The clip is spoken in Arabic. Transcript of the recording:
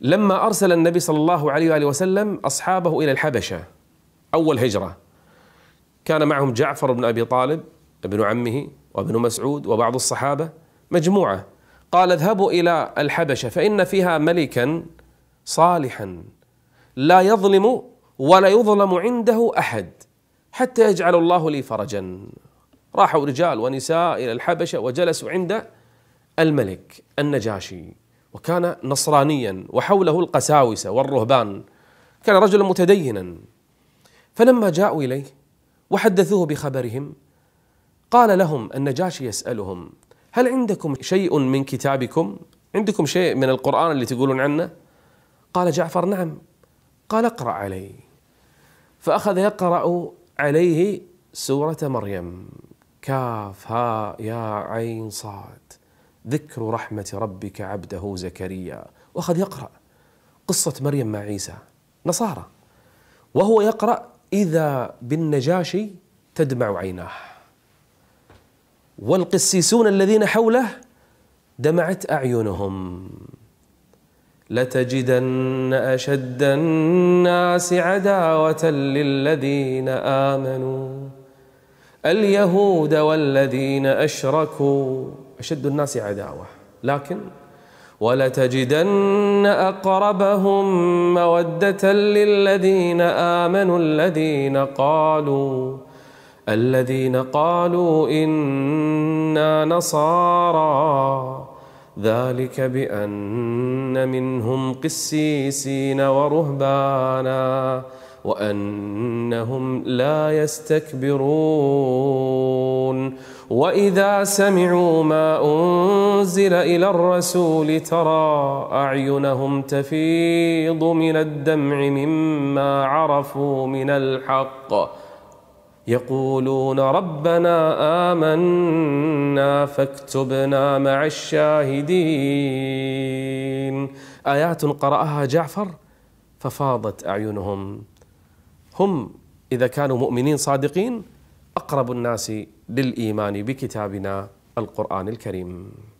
لما أرسل النبي صلى الله عليه وآله وسلم أصحابه إلى الحبشة أول هجرة كان معهم جعفر بن أبي طالب ابن عمه وابن مسعود وبعض الصحابة مجموعة قال اذهبوا إلى الحبشة فإن فيها ملكا صالحا لا يظلم ولا يظلم عنده أحد حتى يجعل الله لي فرجا راحوا رجال ونساء إلى الحبشة وجلسوا عند الملك النجاشي وكان نصرانيا وحوله القساوسة والرهبان كان رجلا متدينا فلما جاءوا إليه وحدثوه بخبرهم قال لهم النجاشي يسألهم هل عندكم شيء من كتابكم عندكم شيء من القرآن اللي تقولون عنه قال جعفر نعم قال اقرأ علي فأخذ يقرأ عليه سورة مريم كاف ها يا عين صاد ذكر رحمة ربك عبده زكريا وأخذ يقرأ قصة مريم مع عيسى نصارى وهو يقرأ إذا بالنجاشي تدمع عيناه والقسيسون الذين حوله دمعت أعينهم لتجدن أشد الناس عداوة للذين آمنوا اليهود والذين اشركوا اشد الناس عداوه لكن ولتجدن اقربهم موده للذين امنوا الذين قالوا الذين قالوا انا نصارى ذلك بان منهم قسيسين ورهبانا وانهم لا يستكبرون واذا سمعوا ما انزل الى الرسول ترى اعينهم تفيض من الدمع مما عرفوا من الحق يقولون ربنا امنا فاكتبنا مع الشاهدين ايات قراها جعفر ففاضت اعينهم هم اذا كانوا مؤمنين صادقين اقرب الناس للايمان بكتابنا القران الكريم